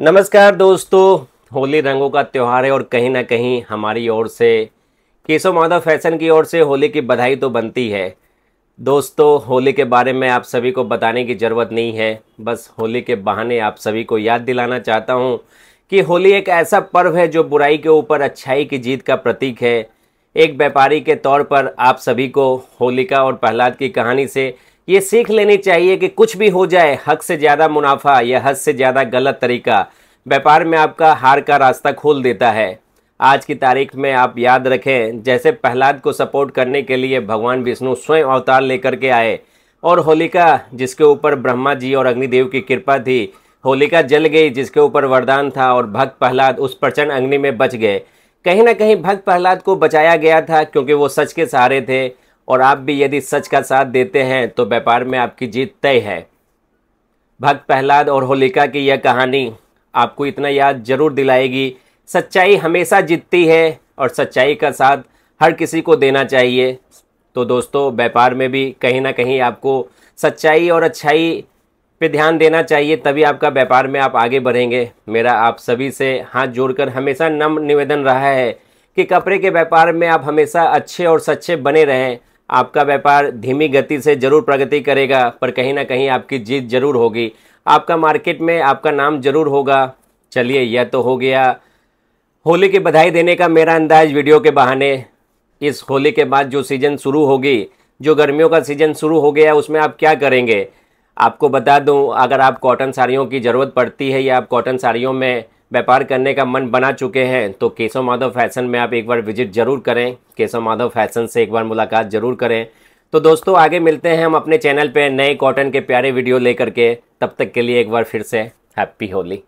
नमस्कार दोस्तों होली रंगों का त्यौहार है और कहीं ना कहीं हमारी ओर से केशव माधव फैशन की ओर से होली की बधाई तो बनती है दोस्तों होली के बारे में आप सभी को बताने की ज़रूरत नहीं है बस होली के बहाने आप सभी को याद दिलाना चाहता हूँ कि होली एक ऐसा पर्व है जो बुराई के ऊपर अच्छाई की जीत का प्रतीक है एक व्यापारी के तौर पर आप सभी को होलिका और प्रहलाद की कहानी से ये सीख लेनी चाहिए कि कुछ भी हो जाए हक से ज़्यादा मुनाफा या हद से ज़्यादा गलत तरीका व्यापार में आपका हार का रास्ता खोल देता है आज की तारीख में आप याद रखें जैसे प्रहलाद को सपोर्ट करने के लिए भगवान विष्णु स्वयं अवतार लेकर के आए और होलिका जिसके ऊपर ब्रह्मा जी और अग्निदेव की कृपा थी होलिका जल गई जिसके ऊपर वरदान था और भक्त प्रहलाद उस प्रचंड अग्नि में बच गए कहीं ना कहीं भक्त प्रहलाद को बचाया गया था क्योंकि वो सच के सहारे थे और आप भी यदि सच का साथ देते हैं तो व्यापार में आपकी जीत तय है भक्त प्रहलाद और होलिका की यह कहानी आपको इतना याद जरूर दिलाएगी सच्चाई हमेशा जीतती है और सच्चाई का साथ हर किसी को देना चाहिए तो दोस्तों व्यापार में भी कहीं ना कहीं आपको सच्चाई और अच्छाई पे ध्यान देना चाहिए तभी आपका व्यापार में आप आगे बढ़ेंगे मेरा आप सभी से हाथ जोड़कर हमेशा नम्र निवेदन रहा है कि कपड़े के व्यापार में आप हमेशा अच्छे और सच्चे बने रहें आपका व्यापार धीमी गति से ज़रूर प्रगति करेगा पर कहीं ना कहीं आपकी जीत जरूर होगी आपका मार्केट में आपका नाम जरूर होगा चलिए यह तो हो गया होली की बधाई देने का मेरा अंदाज वीडियो के बहाने इस होली के बाद जो सीज़न शुरू होगी जो गर्मियों का सीज़न शुरू हो गया उसमें आप क्या करेंगे आपको बता दूं अगर आप कॉटन साड़ियों की ज़रूरत पड़ती है या आप कॉटन साड़ियों में व्यापार करने का मन बना चुके हैं तो केशव माधव फैशन में आप एक बार विजिट जरूर करें केशव माधव फैशन से एक बार मुलाकात जरूर करें तो दोस्तों आगे मिलते हैं हम अपने चैनल पे नए कॉटन के प्यारे वीडियो लेकर के तब तक के लिए एक बार फिर से हैप्पी होली